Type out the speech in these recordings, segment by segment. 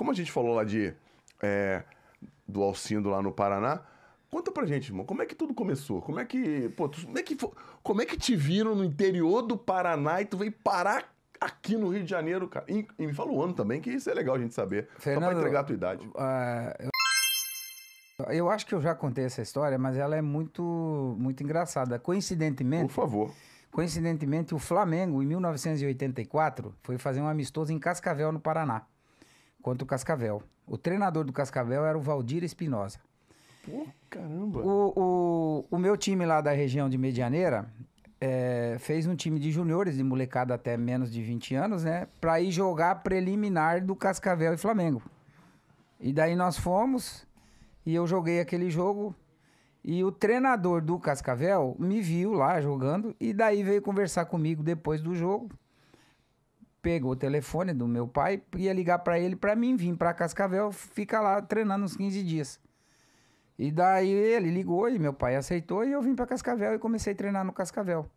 Como a gente falou lá de é, do Alcindo lá no Paraná, conta pra gente, irmão, como é que tudo começou? Como é que, pô, tu, como é que como é que te viram no interior do Paraná e tu veio parar aqui no Rio de Janeiro, cara? E, e me fala o ano também, que isso é legal a gente saber. Fernando, só pra entregar a tua idade. Uh, eu, eu acho que eu já contei essa história, mas ela é muito muito engraçada. Coincidentemente. Por favor. Coincidentemente, o Flamengo, em 1984, foi fazer um amistoso em Cascavel, no Paraná contra o Cascavel. O treinador do Cascavel era o Valdir Espinosa. Pô, caramba! O, o, o meu time lá da região de Medianeira é, fez um time de juniores, de molecada até menos de 20 anos, né? Pra ir jogar preliminar do Cascavel e Flamengo. E daí nós fomos e eu joguei aquele jogo. E o treinador do Cascavel me viu lá jogando e daí veio conversar comigo depois do jogo pegou o telefone do meu pai, ia ligar para ele para mim vir para Cascavel, ficar lá treinando uns 15 dias. E daí ele ligou e meu pai aceitou e eu vim para Cascavel e comecei a treinar no Cascavel.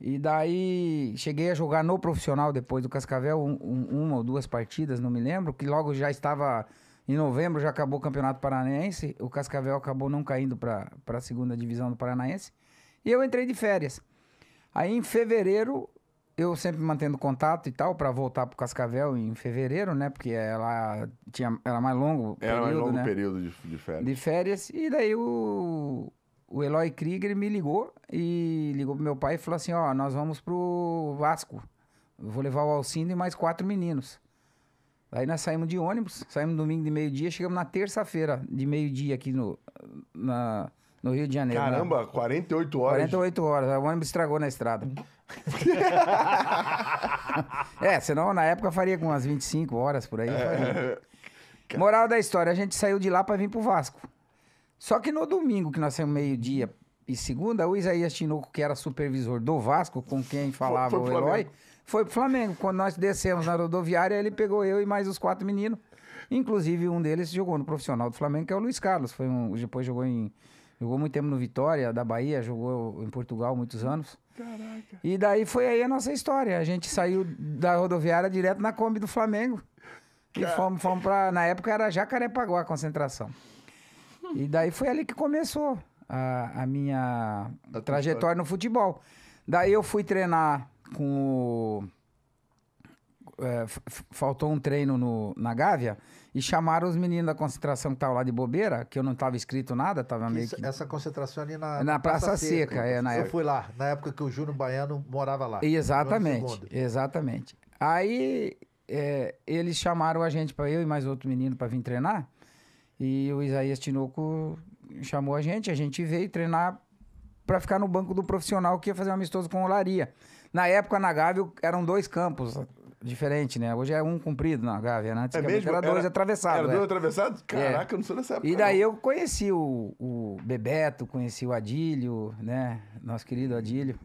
E daí cheguei a jogar no profissional depois do Cascavel, um, um, uma ou duas partidas, não me lembro, que logo já estava em novembro, já acabou o Campeonato Paranaense, o Cascavel acabou não caindo para a segunda divisão do Paranaense, e eu entrei de férias. Aí em fevereiro eu sempre mantendo contato e tal, para voltar pro Cascavel em fevereiro, né? Porque ela tinha era mais longo era período, mais longo né? período de, de, férias. De férias. E daí o, o Eloy Krieger me ligou e ligou pro meu pai e falou assim: ó, nós vamos pro Vasco. Eu vou levar o Alcindo e mais quatro meninos. Aí nós saímos de ônibus, saímos domingo de meio-dia, chegamos na terça-feira de meio-dia aqui no, na, no Rio de Janeiro. Né? Caramba, né? 48 horas. 48 horas, o ônibus estragou na estrada. é, senão na época faria com umas 25 horas por aí. É. Moral da história, a gente saiu de lá para vir pro Vasco. Só que no domingo, que nós saímos meio-dia e segunda, o Isaías Tinoco, que era supervisor do Vasco, com quem falava foi, foi o Eloy, foi pro Flamengo. Quando nós descemos na rodoviária, ele pegou eu e mais os quatro meninos. Inclusive, um deles jogou no profissional do Flamengo, que é o Luiz Carlos. Foi um, depois jogou em Jogou muito tempo no Vitória, da Bahia, jogou em Portugal muitos anos. Caraca. E daí foi aí a nossa história. A gente saiu da rodoviária direto na Kombi do Flamengo. E fomos, fomos pra. Na época era Jacarepaguá a concentração. E daí foi ali que começou a, a minha trajetória no futebol. Daí eu fui treinar com o é, faltou um treino no, na Gávea e chamaram os meninos da concentração que estavam lá de bobeira, que eu não estava inscrito nada, estava meio que... Essa concentração ali na, na Praça, Praça Seca. Seca é, na eu época. fui lá, na época que o Júnior Baiano morava lá. Exatamente, exatamente. Aí é, eles chamaram a gente, para eu e mais outro menino, para vir treinar. E o Isaías Tinoco chamou a gente, a gente veio treinar para ficar no banco do profissional que ia fazer um amistoso com o Olaria. Na época, na Gávea, eram dois campos, diferente, né? Hoje é um comprido na Gávea, né? É mesmo? Era dois atravessados. Era dois né? atravessados? É. Caraca, é. eu não sou dessa época. E daí não. eu conheci o, o Bebeto, conheci o Adílio, né? Nosso querido Adílio.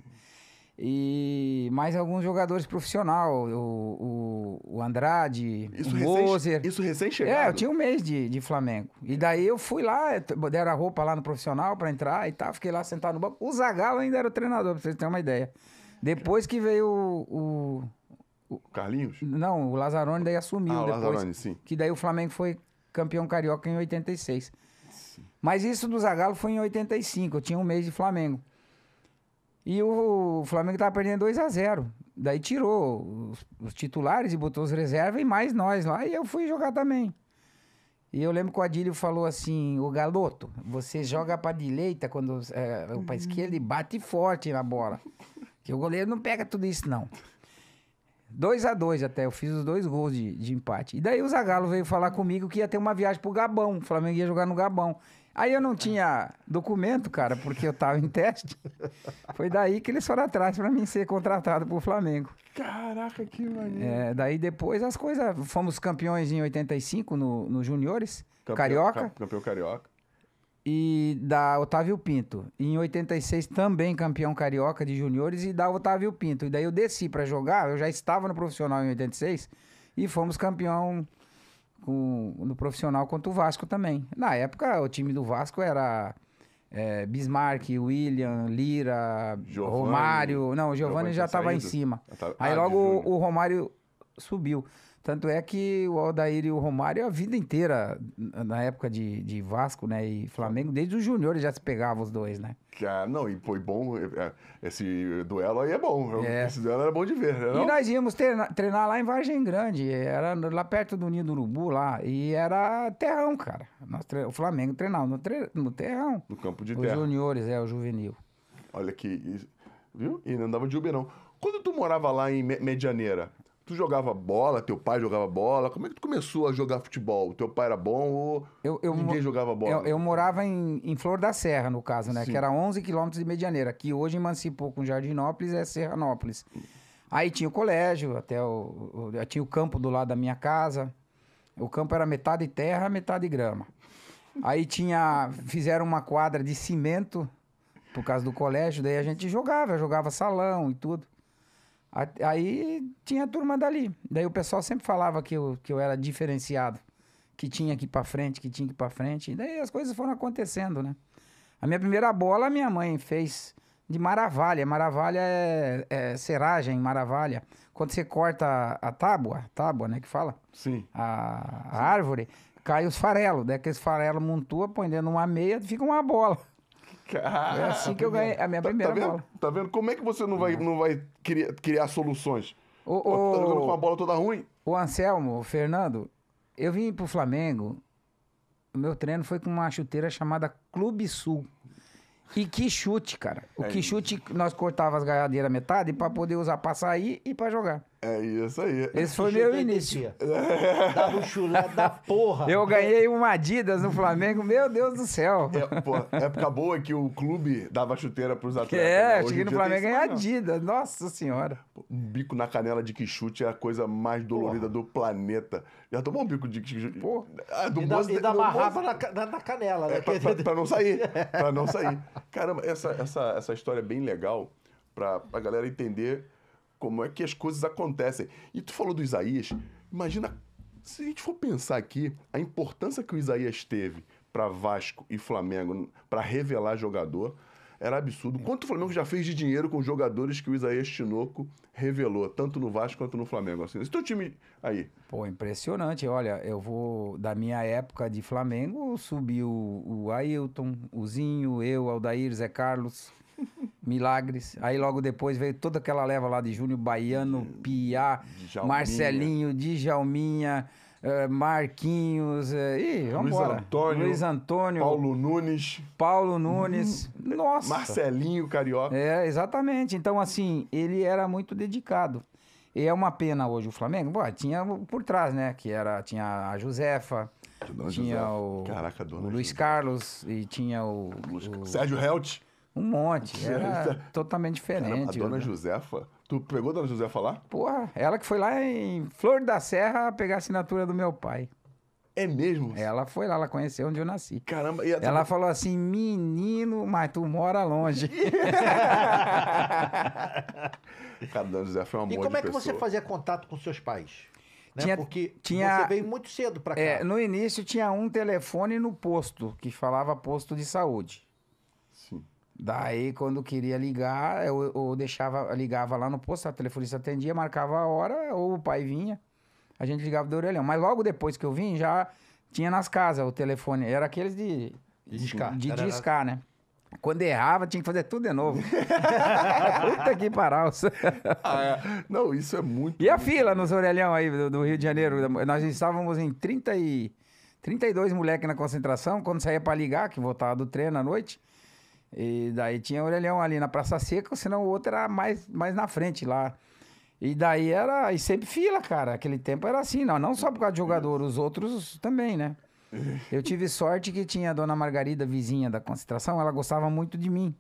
E mais alguns jogadores profissionais, o, o, o Andrade, isso o Moser. Isso recém-chegado? É, eu tinha um mês de, de Flamengo. E daí eu fui lá, deram a roupa lá no profissional para entrar e tal, fiquei lá sentado no banco. O Zagallo ainda era o treinador, pra vocês terem uma ideia. Depois que veio o Carlinhos? Não, o Lazarone daí assumiu ah, depois. sim. Que daí o Flamengo foi campeão carioca em 86. Sim. Mas isso do Zagallo foi em 85, eu tinha um mês de Flamengo. E o Flamengo tava perdendo 2 a 0 Daí tirou os, os titulares e botou os reservas e mais nós lá. E eu fui jogar também. E eu lembro que o Adílio falou assim: o galoto, você joga para direita, quando, é, eh, para uhum. esquerda e bate forte na bola. Que o goleiro não pega tudo isso, não. 2 a 2 até, eu fiz os dois gols de, de empate. E daí o Zagallo veio falar comigo que ia ter uma viagem pro Gabão, o Flamengo ia jogar no Gabão. Aí eu não tinha documento, cara, porque eu tava em teste. Foi daí que eles foram atrás para mim ser contratado pro Flamengo. Caraca, que maneiro. É, daí depois as coisas. Fomos campeões em 85 no, no Juniores, campeão, Carioca. campeão Carioca e da Otávio Pinto. Em 86 também campeão carioca de juniores e da Otávio Pinto. E daí eu desci para jogar, eu já estava no profissional em 86 e fomos campeão com, no profissional contra o Vasco também. Na época o time do Vasco era é, Bismarck, William, Lira, Giovani, Romário. Não, o Giovanni já estava tá em cima. Ah, tá. Aí ah, logo o Romário subiu. Tanto é que o Aldair e o Romário, a vida inteira, na época de, de Vasco né, e Flamengo, desde os Júniores já se pegavam os dois, né? Ah, não, e foi bom. É, é, esse duelo aí é bom. É. Esse duelo era bom de ver, né? E nós íamos treinar, treinar, lá em Vargem Grande. Era lá perto do Ninho do Urubu, lá. E era terrão, cara. Nós tre... O Flamengo treinava no, tre... no terrão. No campo de os terra. Os juniores, é, o juvenil. Olha que... Viu? E não andava de Uber, não. Quando tu morava lá em Medianeira, Tu jogava bola, teu pai jogava bola. Como é que tu começou a jogar futebol? Teu pai era bom ou eu, eu ninguém jogava bola? Eu, eu morava em, em, Flor da Serra, no caso, né? Sim. Que era 11 quilômetros de Medianeira, que hoje emancipou com Jardinópolis, é Serranópolis. Aí tinha o colégio, até o, o, tinha o campo do lado da minha casa. O campo era metade terra, metade grama. Aí tinha, fizeram uma quadra de cimento por causa do colégio, daí a gente jogava, jogava salão e tudo. Aí tinha a turma dali. Daí o pessoal sempre falava que eu, que eu era diferenciado, que tinha que ir pra frente, que tinha que ir pra frente. E daí as coisas foram acontecendo, né? A minha primeira bola minha mãe fez de maravalha. Maravalha é, é seragem, maravalha. Quando você corta a, a tábua, tábua, né, que fala? Sim. A, a Sim. árvore, cai os farelos. Daí aqueles farelos montua, põe dentro de uma meia, fica uma bola. É assim que eu ganhei a minha tá, tá primeira tá vendo? bola. Tá vendo? Como é que você não vai, uhum. não vai criar, criar soluções? O, o, tá jogando com a bola toda ruim. O Anselmo, o Fernando, eu vim pro Flamengo, o meu treino foi com uma chuteira chamada Clube Sul. E que chute, cara. O é que chute, nós cortava as gaiadeiras metade para poder usar pra sair e para jogar. É isso aí. Esse foi meu início. Dava é um chulé da porra. Eu ganhei uma Adidas no Flamengo, meu Deus do céu. É, pô, época boa que o clube dava chuteira pros atletas. É, né? cheguei no Flamengo e ganhei Adidas, nossa senhora. Um bico na canela de que chute é a coisa mais dolorida porra. do planeta. Já tomou um bico de que chute? Pô. é, do e, da, e da barrafa na, na, canela, é, né? É, pra, pra, pra, não sair, pra não sair. Caramba, essa, essa, essa história é bem legal pra, pra galera entender como é que as coisas acontecem. E tu falou do Isaías, imagina se a gente for pensar aqui a importância que o Isaías teve para Vasco e Flamengo para revelar jogador, era absurdo. Quanto o Flamengo já fez de dinheiro com jogadores que o Isaías Tinoco revelou, tanto no Vasco quanto no Flamengo? Assim, esse teu time aí. Pô, impressionante. Olha, eu vou. Da minha época de Flamengo, subiu o Ailton, o Zinho, eu, Aldair, Zé Carlos. Milagres. Aí logo depois veio toda aquela leva lá de Júnior Baiano, Piá, Djalminha. Marcelinho, Djalminha, eh, Marquinhos. Eh, ih, vamos Luiz Antônio, Luiz Antônio. Paulo Nunes. Paulo Nunes. Hum, nossa. Marcelinho Carioca. É, exatamente. Então, assim, ele era muito dedicado. E é uma pena hoje o Flamengo. Bom, tinha por trás, né? Que era, tinha a Josefa. Dona tinha José. o, Caraca, o Luiz Carlos e tinha o, o... Sérgio Helt. Um monte. Era né? totalmente diferente. a dona né? Josefa. Tu pegou a dona Josefa lá? Porra, ela que foi lá em Flor da Serra pegar a assinatura do meu pai. É mesmo? Ela foi lá, ela conheceu onde eu nasci. Caramba, e Ela falou assim: menino, mas tu mora longe. Cara, Dona José foi um amor E como é que você fazia contato com seus pais? Né? Tinha- Porque tinha- você veio muito cedo pra é, cá. É, no início tinha um telefone no posto, que falava posto de saúde. Sim. Daí, quando queria ligar, eu, eu deixava, ligava lá no posto, a telefonista atendia, marcava a hora, ou o pai vinha, a gente ligava do orelhão. Mas logo depois que eu vim, já tinha nas casas o telefone. Era aqueles de. De discar. De, de discar, né? Quando errava, tinha que fazer tudo de novo. Puta que paralça. ah, é. Não, isso é muito. E a fila nos orelhão aí do, do Rio de Janeiro? Nós estávamos em 30 e, 32 moleques na concentração. Quando saía para ligar, que voltava do treino à noite, e daí tinha orelhão ali na Praça Seca, senão o outro era mais, mais na frente lá. E daí era. E sempre fila, cara. Aquele tempo era assim, não, não só por causa de jogador, os outros também, né? Eu tive sorte que tinha a dona Margarida, vizinha da concentração, ela gostava muito de mim.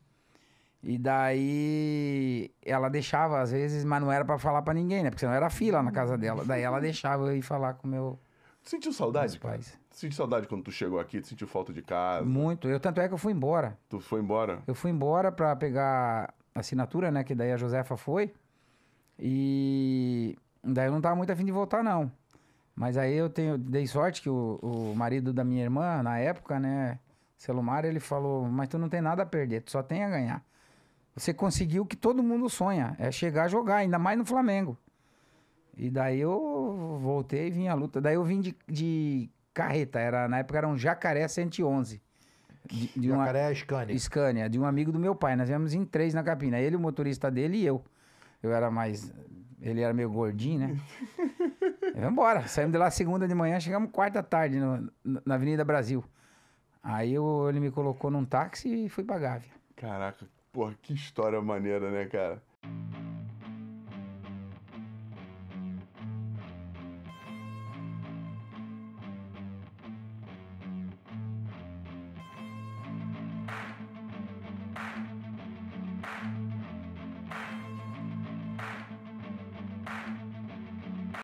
E daí ela deixava, às vezes, mas não era pra falar pra ninguém, né? Porque senão era fila na casa dela. Daí ela deixava eu ir falar com meu. Sentiu saudade? pais. Cara? Senti saudade quando tu chegou aqui, tu sentiu falta de casa? Muito. Eu, tanto é que eu fui embora. Tu foi embora? Eu fui embora pra pegar assinatura, né? Que daí a Josefa foi. E daí eu não tava muito afim de voltar, não. Mas aí eu tenho, dei sorte que o, o marido da minha irmã, na época, né? Celumar, ele falou, mas tu não tem nada a perder, tu só tem a ganhar. Você conseguiu o que todo mundo sonha, é chegar a jogar, ainda mais no Flamengo. E daí eu voltei e vim à luta. Daí eu vim de, de carreta. Era, na época era um Jacaré 111. De, de Jacaré uma, é Scania. Scania, de um amigo do meu pai. Nós viemos em três na capina. Ele, o motorista dele e eu. Eu era mais... Ele era meio gordinho, né? Vamos embora. Saímos de lá segunda de manhã, chegamos quarta tarde no, na Avenida Brasil. Aí eu, ele me colocou num táxi e fui pra Gávea. Caraca, porra, que história maneira, né, cara?